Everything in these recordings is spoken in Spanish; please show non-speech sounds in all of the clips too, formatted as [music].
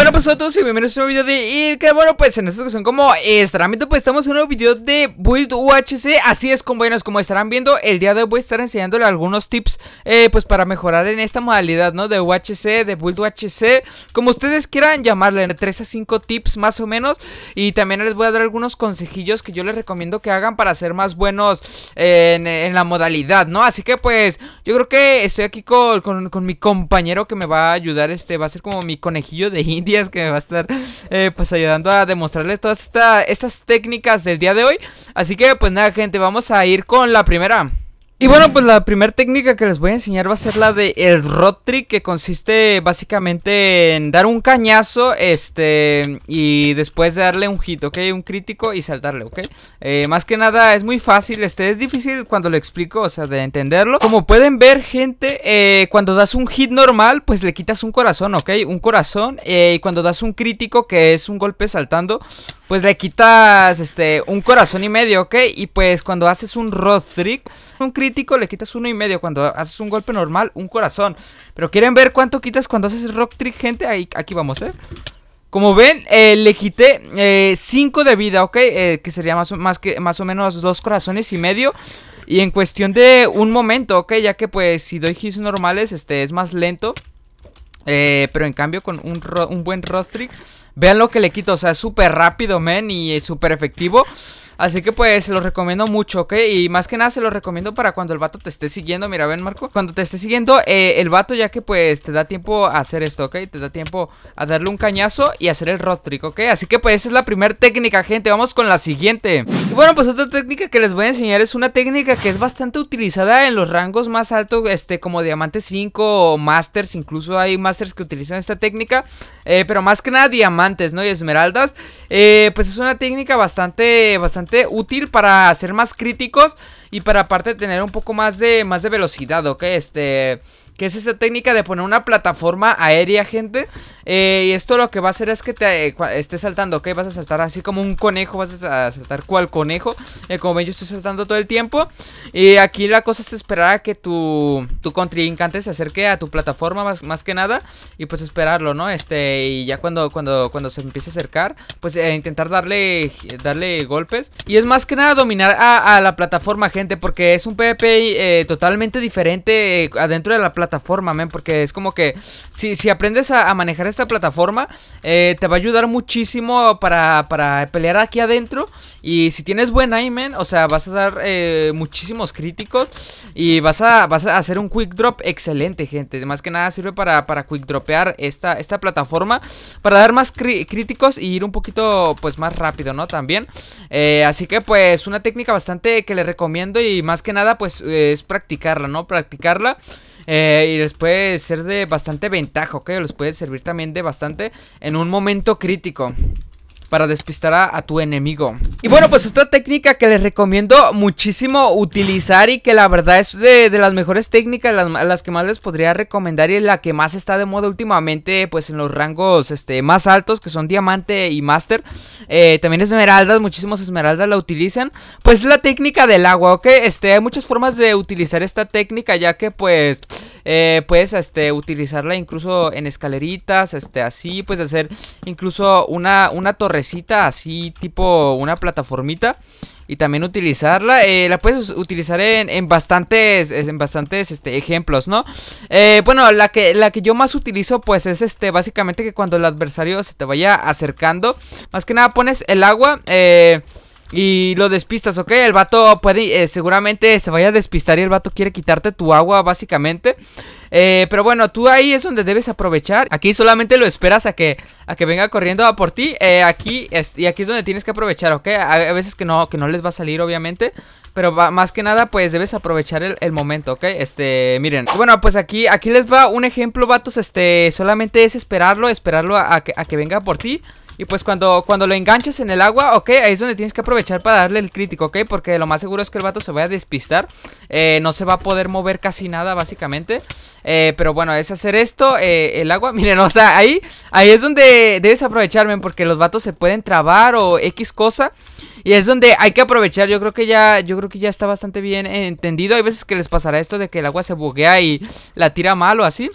Bueno pues a todos y bienvenidos a un nuevo video de Irka Bueno pues en esta ocasión como estarán viendo pues estamos en un nuevo video de Build UHC Así es como buenos, como estarán viendo el día de hoy voy a estar enseñándole algunos tips eh, pues para mejorar en esta modalidad ¿no? De UHC, de Build UHC Como ustedes quieran llamarle, 3 a 5 tips más o menos Y también les voy a dar algunos consejillos que yo les recomiendo que hagan para ser más buenos en, la modalidad ¿no? Así que pues yo creo que estoy aquí con, con mi compañero que me va a ayudar Este va a ser como mi conejillo de indie que me va a estar eh, pues ayudando a demostrarles todas estas técnicas del día de hoy. Así que pues nada gente, vamos a ir con la primera. Y bueno, pues la primera técnica que les voy a enseñar va a ser la de el road trick, que consiste básicamente en dar un cañazo, este, y después de darle un hit, ¿ok? Un crítico y saltarle, ¿ok? Eh, más que nada es muy fácil, este, es difícil cuando lo explico, o sea, de entenderlo. Como pueden ver, gente, eh, cuando das un hit normal, pues le quitas un corazón, ¿ok? Un corazón, eh, y cuando das un crítico, que es un golpe saltando, pues le quitas este un corazón y medio, ¿ok? Y pues cuando haces un rock trick, un crítico le quitas uno y medio. Cuando haces un golpe normal, un corazón. Pero quieren ver cuánto quitas cuando haces rock trick, gente. Ahí, aquí vamos, ¿eh? Como ven, eh, le quité 5 eh, de vida, ¿ok? Eh, que sería más o, más, que, más o menos dos corazones y medio. Y en cuestión de un momento, ¿ok? Ya que pues si doy hits normales, este es más lento. Eh, pero en cambio con un, buen Rostrick Vean lo que le quito, o sea, es súper rápido, men, y súper efectivo Así que pues se los recomiendo mucho, ¿ok? Y más que nada se los recomiendo para cuando el vato te esté siguiendo. Mira, ven, Marco. Cuando te esté siguiendo, eh, el vato ya que pues te da tiempo a hacer esto, ¿ok? Te da tiempo a darle un cañazo y hacer el road trick, ¿ok? Así que pues esa es la primera técnica, gente. Vamos con la siguiente. Y bueno, pues otra técnica que les voy a enseñar es una técnica que es bastante utilizada en los rangos más altos, este, como Diamante 5 o Masters. Incluso hay Masters que utilizan esta técnica. Eh, pero más que nada diamantes, ¿no? Y esmeraldas. Eh, pues es una técnica bastante, bastante útil para hacer más críticos y para aparte tener un poco más de, más de velocidad, ¿ok? Este que es esa técnica de poner una plataforma aérea, gente. Eh, y esto lo que va a hacer es que te eh, esté estés saltando, ¿ok? Vas a saltar así como un conejo, vas a saltar cual conejo. Eh, como ven, yo estoy saltando todo el tiempo. Y aquí la cosa es esperar a que tu, tu contrincante se acerque a tu plataforma más, más que nada. Y pues esperarlo, ¿no? Este, y ya cuando, cuando, cuando se empiece a acercar, pues intentar darle, darle golpes. Y es más que nada dominar a, la plataforma, gente, porque es un PvP totalmente diferente adentro de la plataforma men, porque es como que si, aprendes a, manejar esta plataforma, eh, te va a ayudar muchísimo para, pelear aquí adentro. Y si tienes buen aim, o sea, vas a dar eh, muchísimos críticos y vas a, hacer un quick drop excelente, gente. Más que nada sirve para, para quick dropear esta, esta plataforma, para dar más críticos y ir un poquito pues más rápido, ¿no? También. Eh, así que pues una técnica bastante que le recomiendo y más que nada pues es practicarla, ¿no? Practicarla. Eh, y les puede ser de bastante ventaja, ¿ok? Les puede servir también de bastante en un momento crítico para despistar a, tu enemigo. Y bueno, pues esta técnica que les recomiendo muchísimo utilizar y que la verdad es de, las mejores técnicas, las, que más les podría recomendar y la que más está de moda últimamente, pues en los rangos este, más altos, que son diamante y master. Eh, también esmeraldas, muchísimos esmeraldas la utilizan. Pues la técnica del agua, ¿ok? Este, hay muchas formas de utilizar esta técnica, ya que pues... Eh, puedes este, utilizarla incluso en escaleritas, este, así, pues hacer incluso una, una torre Necesita así tipo una plataformita y también utilizarla. Eh, la puedes utilizar en, bastantes, en bastantes este, ejemplos, ¿no? Eh, bueno, la que, la que yo más utilizo pues es este, básicamente que cuando el adversario se te vaya acercando, más que nada pones el agua, eh... Y lo despistas, ¿ok? El vato puede, eh, seguramente se vaya a despistar y el vato quiere quitarte tu agua, básicamente. Eh, pero bueno, tú ahí es donde debes aprovechar. Aquí solamente lo esperas a que, a que venga corriendo a por ti. Eh, aquí y aquí es donde tienes que aprovechar, ¿ok? A, veces que no, que no les va a salir, obviamente. Pero va, más que nada, pues debes aprovechar el, momento, ¿ok? Este, miren. Bueno, pues aquí, aquí les va un ejemplo, vatos. Este, solamente es esperarlo, esperarlo a, a que, a que venga por ti. Y pues cuando, cuando lo enganches en el agua, ok, ahí es donde tienes que aprovechar para darle el crítico, ok Porque lo más seguro es que el vato se vaya a despistar eh, No se va a poder mover casi nada, básicamente eh, Pero bueno, es hacer esto, eh, el agua [laughs] Miren, o sea, ahí, ahí es donde debes aprovecharme Porque los vatos se pueden trabar o X cosa y es donde hay que aprovechar, yo creo que ya yo creo que ya está bastante bien entendido. Hay veces que les pasará esto de que el agua se buguea y la tira mal o así.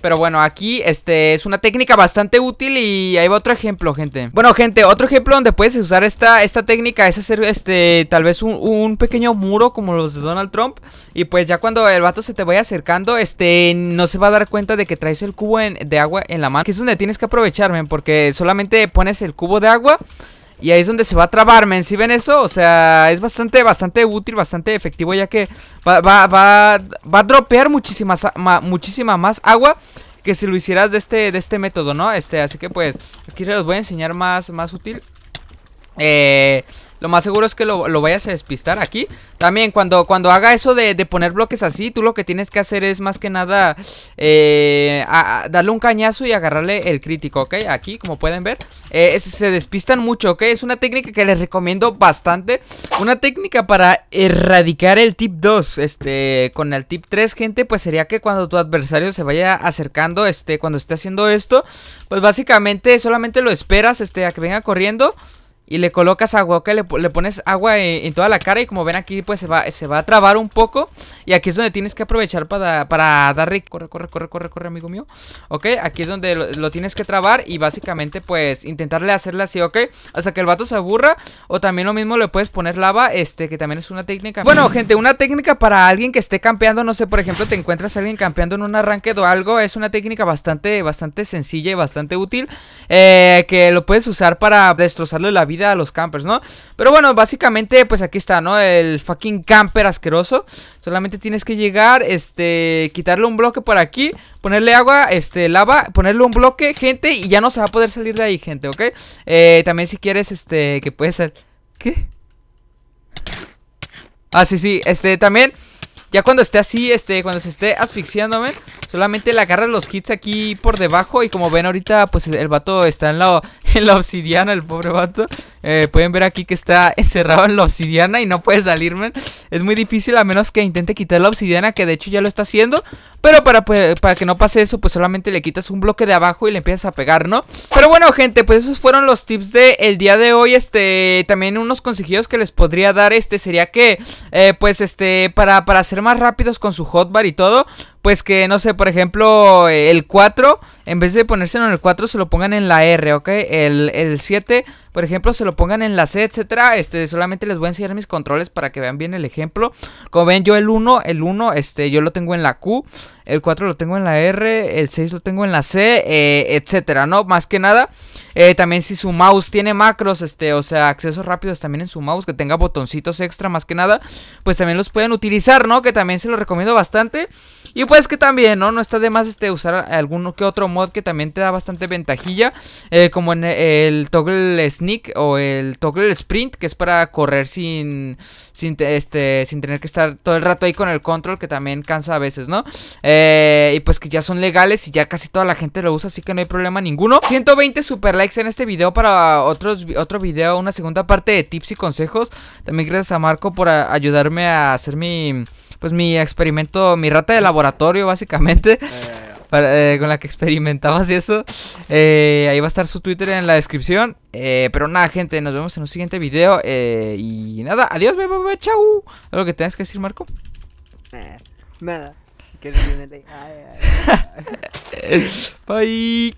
Pero bueno, aquí este es una técnica bastante útil y hay otro ejemplo, gente. Bueno, gente, otro ejemplo donde puedes usar esta, esta técnica es hacer este tal vez un, pequeño muro como los de Donald Trump. Y pues ya cuando el vato se te vaya acercando, este no se va a dar cuenta de que traes el cubo de agua en la mano. Que es donde tienes que aprovecharme porque solamente pones el cubo de agua y ahí es donde se va a trabar, men. ¿Sí ven eso? O sea, es bastante, bastante útil, bastante efectivo, ya que va, a dropear muchísima, muchísima más agua que si lo hicieras de este, de este método, ¿no? Este, así que pues, aquí se los voy a enseñar más, más útil. Eh, lo más seguro es que lo, vayas a despistar aquí. También cuando, cuando haga eso de, poner bloques así, tú lo que tienes que hacer es más que nada eh, darle un cañazo y agarrarle el crítico, ¿ok? Aquí, como pueden ver, eh, se despistan mucho, ¿ok? Es una técnica que les recomiendo bastante. Una técnica para erradicar el tip 2, este, con el tip 3, gente, pues sería que cuando tu adversario se vaya acercando, este, cuando esté haciendo esto, pues básicamente solamente lo esperas, este, a que venga corriendo. Y le colocas agua, ok, le, pones agua en, toda la cara y como ven aquí pues se va, se va a trabar un poco Y aquí es donde tienes que aprovechar para, para darle, corre, corre, corre, corre, corre amigo mío Ok, aquí es donde lo, tienes que trabar y básicamente pues intentarle hacerle así, ok Hasta que el vato se aburra o también lo mismo le puedes poner lava, este que también es una técnica Bueno gente, una técnica para alguien que esté campeando, no sé, por ejemplo te encuentras a alguien campeando en un arranque o algo Es una técnica bastante, bastante sencilla y bastante útil eh, Que lo puedes usar para destrozarle la vida a los campers, ¿no? Pero bueno, básicamente, pues aquí está, ¿no? El fucking camper asqueroso. Solamente tienes que llegar, este, quitarle un bloque por aquí, ponerle agua, este, lava, ponerle un bloque, gente, y ya no se va a poder salir de ahí, gente, ¿ok? Eh, también si quieres, este, que puede ser... ¿Qué? Ah, sí, sí, este, también... Ya cuando esté así, este, cuando se esté asfixiándome, Solamente le agarra los hits aquí por debajo. Y como ven ahorita, pues el vato está en [laughs] la, obsidiana, el pobre vato. Eh, pueden ver aquí que está [laughs] encerrado en la obsidiana y no puede salirme. Es muy difícil a menos que intente quitar la obsidiana, que de hecho ya lo está haciendo. Pero para, para que no pase eso, pues solamente le quitas un bloque de abajo y le empiezas a pegar, ¿no? Pero bueno, gente, pues esos fueron los tips del el día de hoy. Este, también unos consejos que les podría dar, este, sería que, eh, pues, este, para, para ser más rápidos con su hotbar y todo, pues que, no sé, por ejemplo, el 4, en vez de ponérselo en el 4, se lo pongan en la R, ¿ok? El, el 7, por ejemplo, se lo pongan en la C, etcétera. Este, solamente les voy a enseñar mis controles para que vean bien el ejemplo. Como ven, yo el 1, el 1, este, yo lo tengo en la Q, el 4 lo tengo en la R, el 6 lo tengo en la C, etc eh, etcétera, ¿no? Más que nada, eh, también si su mouse tiene macros, este, o sea, accesos rápidos también en su mouse, que tenga botoncitos extra, más que nada, pues también los pueden utilizar, ¿no? Que también se los recomiendo bastante. Y pues que también, ¿no? No está de más este, usar algún que otro mod que también te da bastante ventajilla. Eh, como en eh, el toggle sneak o el toggle sprint, que es para correr sin, sin, este, sin tener que estar todo el rato ahí con el control, que también cansa a veces, ¿no? Eh, y pues que ya son legales y ya casi toda la gente lo usa, así que no hay problema ninguno. 120 super likes en este video para otros, otro video, una segunda parte de tips y consejos. También gracias a Marco por ayudarme a hacer mi pues mi experimento, mi rata de laboratorio básicamente. Eh. [laughs] Eh, con la que experimentabas y eso. Eh, ahí va a estar su Twitter en la descripción. pero nada, gente, nos vemos en un siguiente video. y nada, adiós, bebé, bebé, chau. ¿Algo que tengas que decir, Marco? Nada. Que ay, [laughs] Bye.